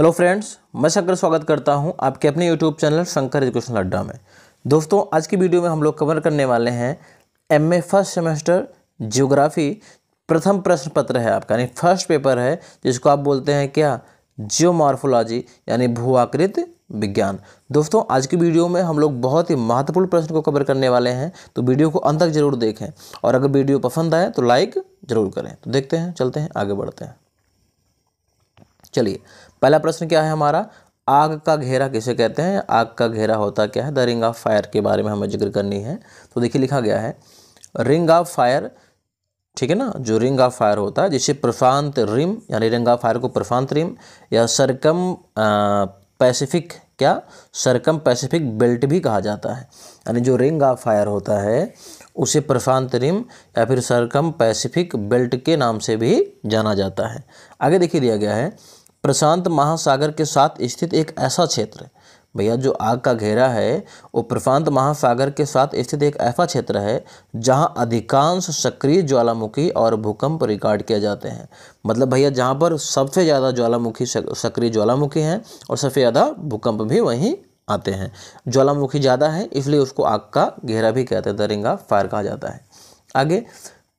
hello friends मैं शंकर स्वागत करता हूं आपके अपने यूट्यूब चैनल शंकर एजुकेशन अड्डा में दोस्तों आज की वीडियो में हम लोग कवर करने वाले हैं M A first semester geography प्रथम प्रश्न पत्र है आपका यानी फर्स्ट पेपर है जिसको आप बोलते हैं क्या जियोमार्फोलॉजी यानी आकृत विज्ञान दोस्तों आज की वीडियो में हम लोग बहुत ही महत्वपूर्ण प्रश्न को कवर करने वाले हैं तो वीडियो को अंत तक जरूर देखें और अगर वीडियो पसंद आए तो लाइक ज़रूर करें तो देखते हैं चलते हैं आगे बढ़ते हैं चलिए पहला प्रश्न क्या है हमारा आग का घेरा किसे कहते हैं आग का घेरा होता क्या है द रिंग ऑफ फायर के बारे में हमें जिक्र करनी है तो देखिए लिखा गया है रिंग ऑफ फायर ठीक है ना जो रिंग ऑफ फायर होता है जिसे प्रशांत रिम यानी रिंग ऑफ फायर को प्रशांत रिम या सरकम पैसिफिक क्या सरकम पैसिफिक बेल्ट भी कहा जाता है यानी जो रिंग ऑफ फायर होता है उसे प्रशांत रिम या फिर सरकम पैसिफिक बेल्ट के नाम से भी जाना जाता है आगे देखिए दिया गया है प्रशांत महासागर के साथ स्थित एक ऐसा क्षेत्र भैया जो आग का घेरा है वो प्रशांत महासागर के साथ स्थित एक ऐसा क्षेत्र है जहाँ अधिकांश सक्रिय ज्वालामुखी और भूकंप रिकॉर्ड किए जाते हैं मतलब भैया जहाँ पर सबसे ज़्यादा ज्वालामुखी सक्रिय ज्वालामुखी हैं और सबसे ज़्यादा भूकंप भी वहीं आते हैं ज्वालामुखी ज़्यादा है इसलिए उसको आग का घेरा भी कहते हैं दरिंगा फायर कहा जाता है आगे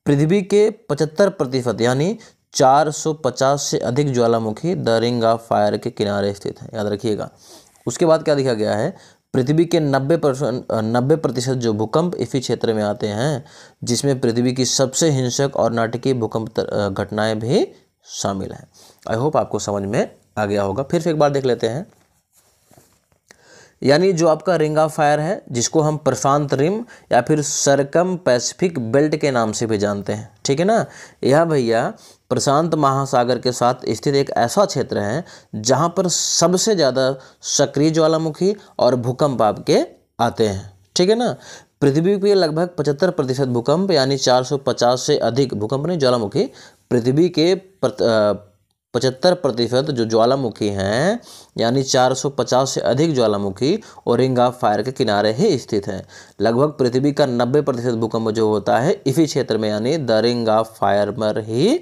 पृथ्वी के पचहत्तर प्रतिशत यानी 450 से अधिक ज्वालामुखी द रिंग ऑफ फायर के किनारे स्थित है याद रखिएगा उसके बाद क्या दिखा गया है पृथ्वी के 90 परसेंट नब्बे प्रतिशत जो भूकंप इसी क्षेत्र में आते हैं जिसमें पृथ्वी की सबसे हिंसक और नाटकीय भूकंप घटनाएं भी शामिल हैं आई होप आपको समझ में आ गया होगा फिर से एक बार देख लेते हैं यानी जो आपका रिंग ऑफ फायर है जिसको हम प्रशांत रिम या फिर सरकम पैसिफिक बेल्ट के नाम से भी जानते हैं ठीक है ना यह भैया प्रशांत महासागर के साथ स्थित एक ऐसा क्षेत्र है जहाँ पर सबसे ज़्यादा सक्रिय ज्वालामुखी और भूकंप आपके आते हैं ठीक है ना पृथ्वी के लगभग 75 प्रतिशत भूकंप यानी 450 से अधिक भूकंप नहीं ज्वालामुखी पृथ्वी के पचहत्तर प्रतिशत जो ज्वालामुखी हैं यानी 450 से अधिक ज्वालामुखी और रिंग ऑफ फायर के किनारे ही स्थित हैं लगभग पृथ्वी का 90 प्रतिशत भूकंप जो होता है इसी क्षेत्र में यानी द रिंग ऑफ फायर पर ही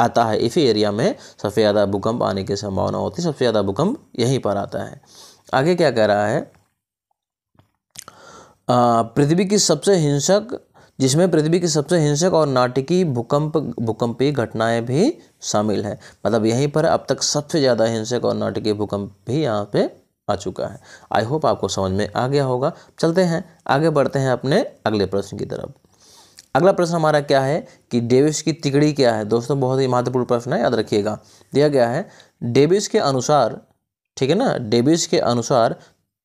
आता है इसी एरिया में सबसे ज़्यादा भूकंप आने की संभावना होती है सबसे ज़्यादा भूकंप यहीं पर आता है आगे क्या कह रहा है पृथ्वी की सबसे हिंसक जिसमें पृथ्वी की सबसे हिंसक और नाटकीय भूकंप भूकंपीय घटनाएं भी शामिल है मतलब यहीं पर अब तक सबसे ज़्यादा हिंसक और नाटकीय भूकंप भी यहाँ पे आ चुका है आई होप आपको समझ में आ गया होगा चलते हैं आगे बढ़ते हैं अपने अगले प्रश्न की तरफ अगला प्रश्न हमारा क्या है कि डेविस की तिकड़ी क्या है दोस्तों बहुत ही महत्वपूर्ण प्रश्न है याद रखिएगा दिया गया है डेविस के अनुसार ठीक है ना डेविस के अनुसार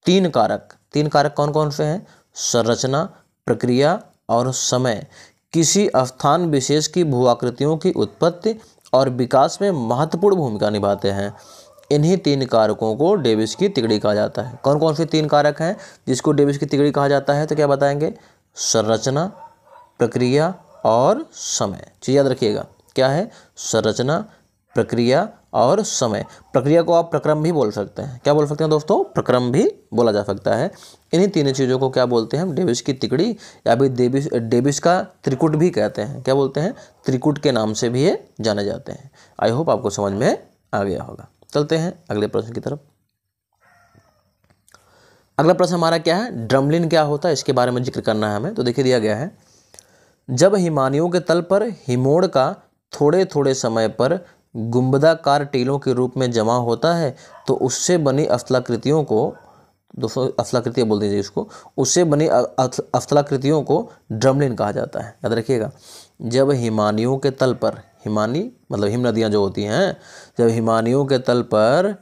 तीन कारक तीन कारक कौन कौन से हैं संरचना प्रक्रिया और समय किसी स्थान विशेष की भूआकृतियों की उत्पत्ति और विकास में महत्वपूर्ण भूमिका निभाते हैं इन्हीं तीन कारकों को डेविस की तिगड़ी कहा जाता है कौन कौन से तीन कारक हैं जिसको डेविस की तिगड़ी कहा जाता है तो क्या बताएंगे संरचना प्रक्रिया और समय चीज़ याद रखिएगा क्या है संरचना प्रक्रिया और समय प्रक्रिया को आप प्रक्रम भी बोल सकते हैं क्या बोल सकते हैं दोस्तों प्रक्रम भी बोला जा सकता है इन्हीं तीनों चीज़ों को क्या बोलते हैं हम डेविस की तिकड़ी या भी डेविस डेविस का त्रिकुट भी कहते हैं क्या बोलते हैं त्रिकुट के नाम से भी ये जाने जाते हैं आई होप आपको समझ में आ गया होगा चलते हैं अगले प्रश्न की तरफ अगला प्रश्न हमारा क्या है ड्रमलिन क्या होता है इसके बारे में जिक्र करना है हमें तो देखिए दिया गया है जब हिमानियों के तल पर हिमोड़ का थोड़े थोड़े समय पर गुम्बदाकार टीलों के रूप में जमा होता है तो उससे बनी अफलाकृतियों को दोस्तों अफलाकृतियाँ बोल दीजिए इसको उससे बनी अफलाकृतियों को ड्रमलिन कहा जाता है याद रखिएगा जब हिमानियों के तल पर हिमानी मतलब हिम नदियाँ जो होती हैं जब हिमानियों के तल पर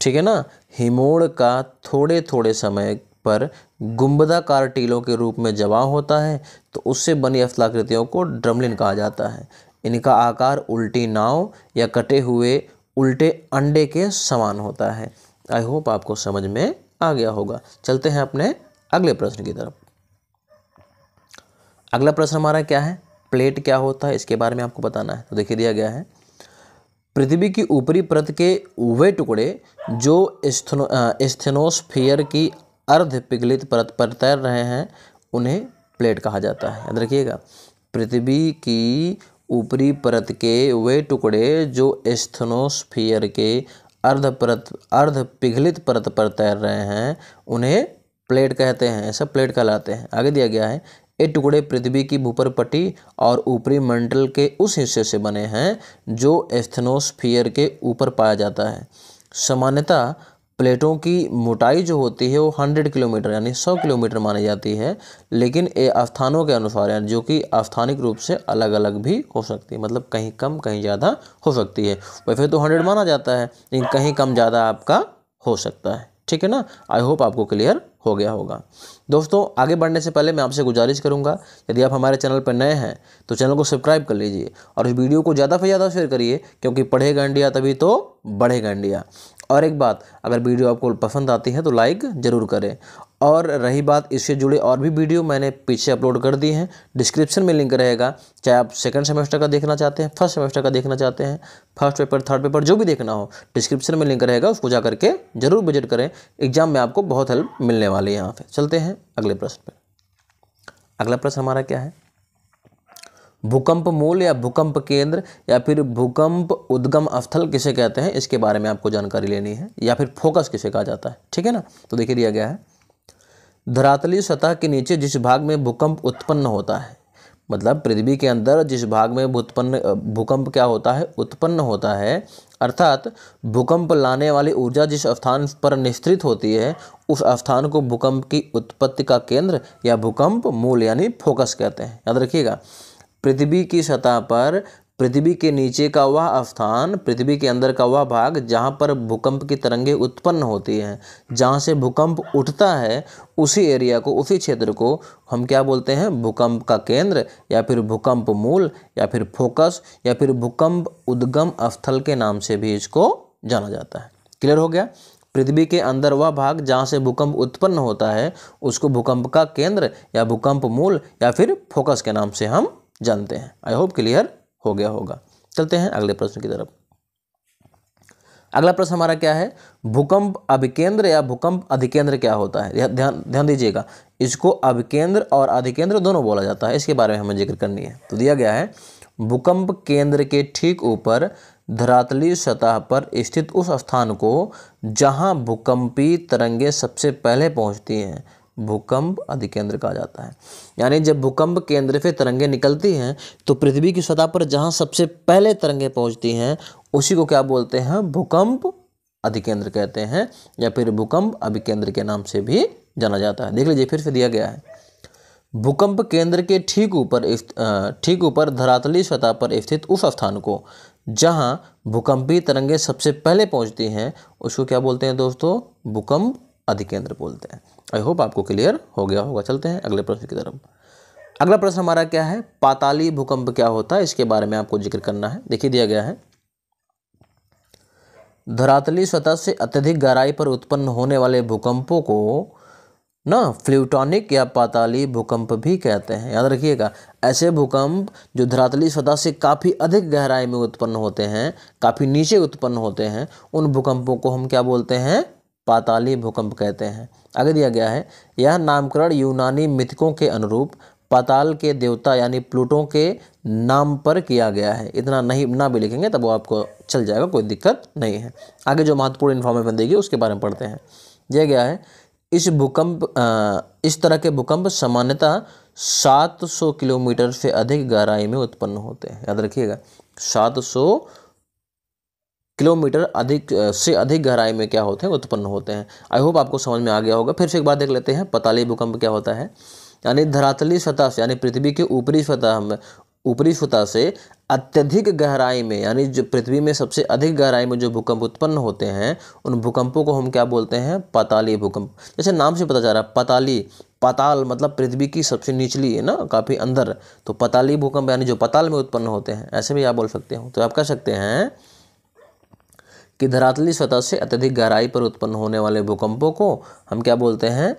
ठीक है ना हिमोड़ का थोड़े थोड़े समय पर गुम्बदाकार टीलों के रूप में जमा होता है तो उससे बनी अफलाकृतियों को ड्रमलिन कहा जाता है इनका आकार उल्टी नाव या कटे हुए उल्टे अंडे के समान होता है आई होप आपको समझ में आ गया होगा चलते हैं अपने अगले प्रश्न की तरफ अगला प्रश्न हमारा क्या है प्लेट क्या होता है इसके बारे में आपको बताना है तो देखिए दिया गया है पृथ्वी की ऊपरी परत के वे टुकड़े जो स्थनो, स्थेनोस्फियर की अर्ध पिघलित परत पर तैर रहे हैं उन्हें प्लेट कहा जाता है याद रखिएगा पृथ्वी की ऊपरी परत के वे टुकड़े जो स्थनोस्फीयर के अर्ध परत अर्ध पिघलित परत पर तैर रहे हैं उन्हें प्लेट कहते हैं ऐसा प्लेट कहलाते हैं आगे दिया गया है ये टुकड़े पृथ्वी की भूपर पट्टी और ऊपरी मंडल के उस हिस्से से बने हैं जो एस्थनोस्फीयर के ऊपर पाया जाता है सामान्यतः प्लेटों की मोटाई जो होती है वो हंड्रेड किलोमीटर यानी सौ किलोमीटर मानी जाती है लेकिन ये स्थानों के अनुसार यानी जो कि स्थानिक रूप से अलग अलग भी हो सकती है मतलब कहीं कम कहीं ज़्यादा हो सकती है वैसे तो हंड्रेड माना जाता है लेकिन कहीं कम ज़्यादा आपका हो सकता है ठीक है ना आई होप आपको क्लियर हो गया होगा दोस्तों आगे बढ़ने से पहले मैं आपसे गुजारिश करूंगा यदि आप हमारे चैनल पर नए हैं तो चैनल को सब्सक्राइब कर लीजिए और इस वीडियो को ज़्यादा से ज़्यादा शेयर करिए क्योंकि पढ़ेगा इंडिया तभी तो बढ़ेगा इंडिया और एक बात अगर वीडियो आपको पसंद आती है तो लाइक ज़रूर करें और रही बात इससे जुड़े और भी वीडियो मैंने पीछे अपलोड कर दी हैं डिस्क्रिप्शन में लिंक रहेगा चाहे आप सेकंड सेमेस्टर का देखना चाहते हैं फर्स्ट सेमेस्टर का देखना चाहते हैं फर्स्ट पेपर थर्ड पेपर जो भी देखना हो डिस्क्रिप्शन में लिंक रहेगा उसको जा करके ज़रूर विजिट करें एग्जाम में आपको बहुत हेल्प मिलने मिलने वाली है यहाँ पे चलते हैं अगले प्रश्न पर अगला प्रश्न हमारा क्या है भूकंप मूल या भूकंप केंद्र या फिर भूकंप उद्गम स्थल किसे कहते हैं इसके बारे में आपको जानकारी लेनी है या फिर फोकस किसे कहा जाता है ठीक है ना तो देखिए दिया गया है धरातली सतह के नीचे जिस भाग में भूकंप उत्पन्न होता है मतलब पृथ्वी के अंदर जिस भाग में उत्पन्न भूकंप क्या होता है उत्पन्न होता है अर्थात भूकंप लाने वाली ऊर्जा जिस स्थान पर निस्तृत होती है उस स्थान को भूकंप की उत्पत्ति का केंद्र या भूकंप मूल यानी फोकस कहते हैं याद रखिएगा पृथ्वी की सतह पर पृथ्वी के नीचे का वह स्थान पृथ्वी के अंदर का वह भाग जहाँ पर भूकंप की तरंगे उत्पन्न होती हैं जहाँ से भूकंप उठता है उसी एरिया को उसी क्षेत्र को हम क्या बोलते हैं भूकंप का केंद्र या फिर भूकंप मूल या फिर फोकस या फिर भूकंप उद्गम स्थल के नाम से भी इसको जाना जाता है क्लियर हो गया पृथ्वी के अंदर वह भाग जहाँ से भूकंप उत्पन्न होता है उसको भूकंप का केंद्र या भूकंप मूल या फिर फोकस के नाम से हम जानते हैं आई होप क्लियर हो गया होगा चलते हैं अगले प्रश्न की तरफ अगला प्रश्न हमारा क्या है भूकंप अभिकेंद्र या भूकंप अधिकेंद्र क्या होता है ध्यान ध्यान दीजिएगा इसको अभिकेंद्र और अधिकेंद्र दोनों बोला जाता है इसके बारे में हमें जिक्र करनी है तो दिया गया है भूकंप केंद्र के ठीक ऊपर धरातली सतह पर स्थित उस स्थान को जहां भूकंपी तरंगे सबसे पहले पहुंचती हैं भूकंप अधिकेंद्र कहा जाता है यानी जब भूकंप केंद्र से तरंगे निकलती हैं तो पृथ्वी की सतह पर जहाँ सबसे पहले तरंगे पहुँचती हैं उसी को क्या बोलते हैं भूकंप अधिकेंद्र कहते हैं या फिर भूकंप अभिकेंद्र के नाम से भी जाना जाता है देख लीजिए फिर से दिया गया है भूकंप केंद्र के ठीक ऊपर ठीक ऊपर धरातली सतह पर स्थित उस स्थान को जहां भूकंपी तरंगे सबसे पहले पहुंचती हैं उसको क्या बोलते हैं दोस्तों भूकंप अधिकेंद्र बोलते हैं आई होप आपको क्लियर हो गया होगा चलते हैं अगले प्रश्न की तरफ अगला प्रश्न हमारा क्या है पाताली भूकंप क्या होता है इसके बारे में आपको जिक्र करना है देखिए दिया गया है धरातली सतह से अत्यधिक गहराई पर उत्पन्न होने वाले भूकंपों को ना फ्ल्यूटॉनिक या पाताली भूकंप भी कहते हैं याद रखिएगा ऐसे भूकंप जो धरातली सतह से काफ़ी अधिक गहराई में उत्पन्न होते हैं काफ़ी नीचे उत्पन्न होते हैं उन भूकंपों को हम क्या बोलते हैं पाताली भूकंप कहते हैं आगे दिया गया है यह नामकरण यूनानी मिथकों के अनुरूप पाताल के देवता यानी प्लूटों के नाम पर किया गया है इतना नहीं ना भी लिखेंगे तब वो आपको चल जाएगा कोई दिक्कत नहीं है आगे जो महत्वपूर्ण इन्फॉर्मेशन देगी उसके बारे में पढ़ते हैं दिया गया है इस भूकंप इस तरह के भूकंप सामान्यतः 700 किलोमीटर से अधिक गहराई में उत्पन्न होते हैं याद रखिएगा 700 किलोमीटर अधिक से अधिक गहराई में क्या होते हैं उत्पन्न होते हैं आई होप आपको समझ में आ गया होगा फिर से एक बार देख लेते हैं पताली भूकंप क्या होता है यानी धरातली सतह से यानी पृथ्वी के ऊपरी सतह में ऊपरी सतह से अत्यधिक गहराई में यानी जो पृथ्वी में सबसे अधिक गहराई में जो भूकंप उत्पन्न होते हैं उन भूकंपों को हम क्या बोलते हैं पताली भूकंप जैसे नाम से पता जा रहा है पताली पताल मतलब पृथ्वी की सबसे निचली है ना काफ़ी अंदर तो पताली भूकंप यानी जो पताल में उत्पन्न होते हैं ऐसे भी आप बोल सकते हो तो आप कह सकते हैं कि धरातली सतह से अत्यधिक गहराई पर उत्पन्न होने वाले भूकंपों को हम क्या बोलते हैं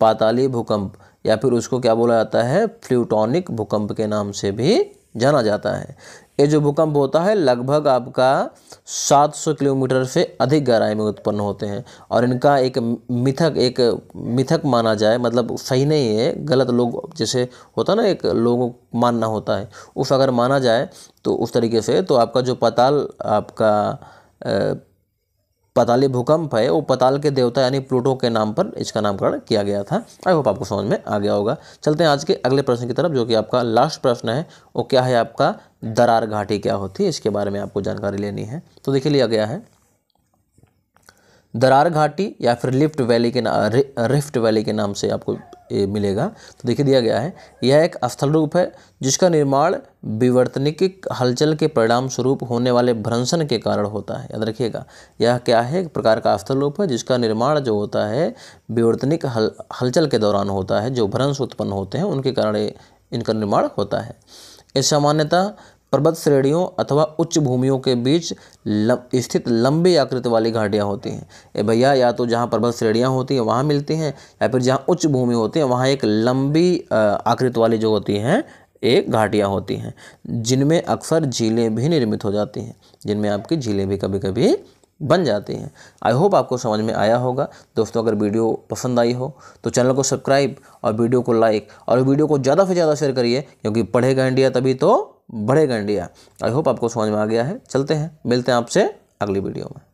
पाताली भूकंप या फिर उसको क्या बोला जाता है फ्लूटॉनिक भूकंप के नाम से भी जाना जाता है ये जो भूकंप होता है लगभग आपका 700 किलोमीटर से अधिक गहराई में उत्पन्न होते हैं और इनका एक मिथक एक मिथक माना जाए मतलब सही नहीं है गलत लोग जैसे होता ना एक लोगों मानना होता है उस अगर माना जाए तो उस तरीके से तो आपका जो पताल आपका पताली भूकंप है वो पताल के देवता यानी प्लूटो के नाम पर इसका नामकरण किया गया था आई होप आपको समझ में आ गया होगा चलते हैं आज के अगले प्रश्न की तरफ जो कि आपका लास्ट प्रश्न है वो क्या है आपका दरार घाटी क्या होती है इसके बारे में आपको जानकारी लेनी है तो देखिए लिया गया है दरार घाटी या फिर लिफ्ट वैली के नाम रि, रिफ्ट वैली के नाम से आपको मिलेगा तो देखिए दिया गया है यह एक स्थल रूप है जिसका निर्माण विवर्तनिक हलचल के परिणाम स्वरूप होने वाले भ्रंशन के कारण होता है याद रखिएगा यह क्या है एक प्रकार का स्थल रूप है जिसका निर्माण जो होता है विवर्तनिक हल हलचल के दौरान होता है जो भ्रंश उत्पन्न होते हैं उनके कारण इनका निर्माण होता है इस सामान्यतः पर्वत श्रेणियों अथवा उच्च भूमियों के बीच स्थित लंबी आकृति वाली घाटियाँ होती हैं ये भैया या तो जहाँ पर्वत श्रेणियाँ होती हैं वहाँ मिलती हैं या फिर जहाँ उच्च भूमि होती है वहाँ एक लंबी आकृति वाली जो होती हैं एक घाटियाँ होती हैं जिनमें अक्सर झीलें भी निर्मित हो जाती हैं जिनमें आपकी झीलें भी कभी कभी बन जाती हैं आई होप आपको समझ में आया होगा दोस्तों अगर वीडियो पसंद आई हो तो चैनल को सब्सक्राइब और वीडियो को लाइक और वीडियो को ज़्यादा से ज़्यादा शेयर करिए क्योंकि पढ़ेगा इंडिया तभी तो बढ़ेगा इंडिया आई होप आपको समझ में आ गया है चलते हैं मिलते हैं आपसे अगली वीडियो में